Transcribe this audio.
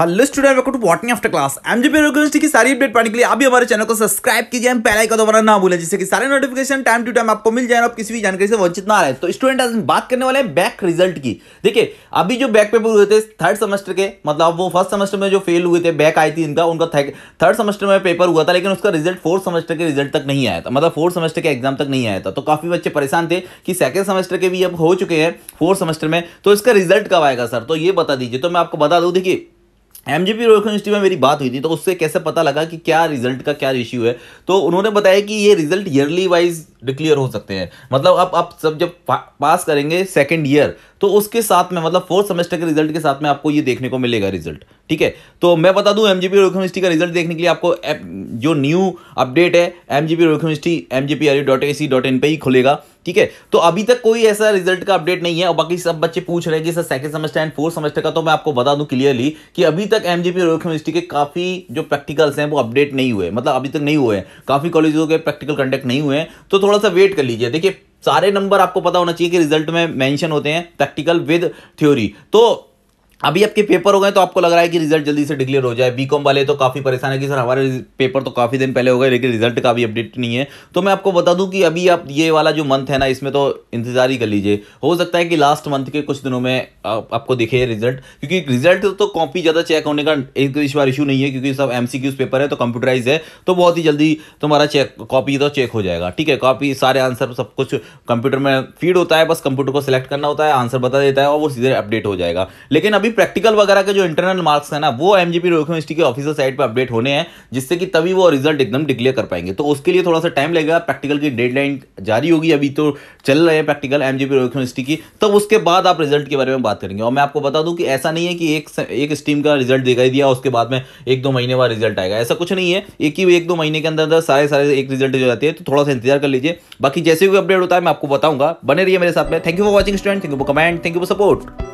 hello student welcome to waiting after class MGP university की सारी update पाने के लिए अभी हमारे चैनल को सब्सक्राइब कीजिए हम पहला का दोबारा ना भूलें जिससे कि सारे नोटिफिकेशन टाइम टू टाइम आपको मिल जाए आप किसी भी जानकारी से वंचित ना रहे तो स्टूडेंट आज बात करने वाले हैं बैक रिजल्ट की देखिए अभी जो बैक पेपर हुए थे थर्ड सेमेस्टर के मतलब वो फर्स्ट सेमेस्टर में जो फेल हुए थे बैक आई थी इनका उनका थर्ड सेमेस्टर में पेपर हुआ था लेकिन उसका रिजल्ट फोर्थ सेमेस्टर के रिजल्ट तक नहीं आया था मतलब फोर्थ सेमेस्टर के एग्जाम तक नहीं आया था तो काफी बच्चे परेशान थे कि सेकंड सेमेस्टर के भी अब हो चुके हैं फोर्थ सेमेस्टर में तो इसका रिजल्ट कब आएगा सर तो ये बता दीजिए तो मैं आपको बता दूँ देखिए एम जी पी रॉयल में मेरी बात हुई थी तो उससे कैसे पता लगा कि क्या रिजल्ट का क्या इश्यू है तो उन्होंने बताया कि ये रिजल्ट ईयरली वाइज डिक्लेयर हो सकते हैं मतलब अब आप सब जब पास करेंगे सेकेंड ईयर तो उसके साथ में मतलब फोर्थ सेमेस्टर के रिजल्ट के साथ में आपको ये देखने को मिलेगा रिजल्ट ठीक है तो मैं बता दूं एमजीपी जी का रिजल्ट देखने के लिए आपको जो न्यू अपडेट है M G MGP M G P dot A C dot in पर ही खुलेगा ठीक है तो अभी तक कोई ऐसा रिजल्ट का अपडेट नहीं है और बाकी सब बच्चे पूछ रहे हैं कि sir second semester and fourth semester का तो मैं आपको बता दूं क्लियरली कि अभी तक एम जी पी के काफ़ी जो प्रैक्टिकल्स हैं वो अपडेट नहीं हुए मतलब अभी तक नहीं हुए हैं काफ़ी कॉलेजों के प्रैक्टिकल कंडक्ट नहीं हुए हैं तो थोड़ा थोड़ा सा वेट कर लीजिए देखिए सारे नंबर आपको पता होना चाहिए कि रिजल्ट में मेंशन होते हैं प्रैक्टिकल विद थ्योरी तो अभी आपके पेपर हो गए तो आपको लग रहा है कि रिजल्ट जल्दी से डिक्लेयर हो जाए बीकॉम वाले तो काफ़ी परेशान है कि सर हमारे पेपर तो काफ़ी दिन पहले हो गए लेकिन रिजल्ट का भी अपडेट नहीं है तो मैं आपको बता दूं कि अभी आप ये वाला जो मंथ है ना इसमें तो इंतजार ही कर लीजिए हो सकता है कि लास्ट मंथ के कुछ दिनों में आप, आपको दिखे रिजल्ट क्योंकि रिजल्ट तो कॉपी ज़्यादा चेक होने का एक इस बार इशू नहीं है क्योंकि सब एम पेपर है तो कंप्यूटराइज है तो बहुत ही जल्दी तुम्हारा चेक कॉपी तो चेक हो जाएगा ठीक है कॉपी सारे आंसर सब कुछ कंप्यूटर में फीड होता है बस कंप्यूटर को सिलेक्ट करना होता है आंसर बता देता है और वो सीधे अपडेट हो जाएगा लेकिन अभी अभी प्रैक्टिकल वगैरह के जो इंटरनल मार्क्स है ना वो एम जी यूनिवर्सिटी के ऑफिसर साइट पर अपडेट होने हैं जिससे कि तभी वो रिजल्ट एकदम डिक्लेयर कर पाएंगे तो उसके लिए थोड़ा सा टाइम लगेगा प्रैक्टिकल की डेडलाइन जारी होगी अभी तो चल रहे हैं प्रैक्टिकल एम जी यूनिवर्सिटी की तब तो उसके बाद आप रिजल्ट के बारे में बात करेंगे और मैं आपको बता दूँ कि ऐसा नहीं है कि एक एक स्ट्रीम का रिजल्ट दिखाई दिया उसके बाद में एक दो महीने बाद रिजल्ट आएगा ऐसा कुछ नहीं है एक ही एक दो महीने के अंदर अंदर सारे सारे एक रिजल्ट जो जाते हैं तो थोड़ा सा इंतजार कर लीजिए बाकी जैसे भी अपडेट होता है मैं आपको बताऊंगा बने रहिए मेरे साथ में thank you for watching student thank you for comment thank you for support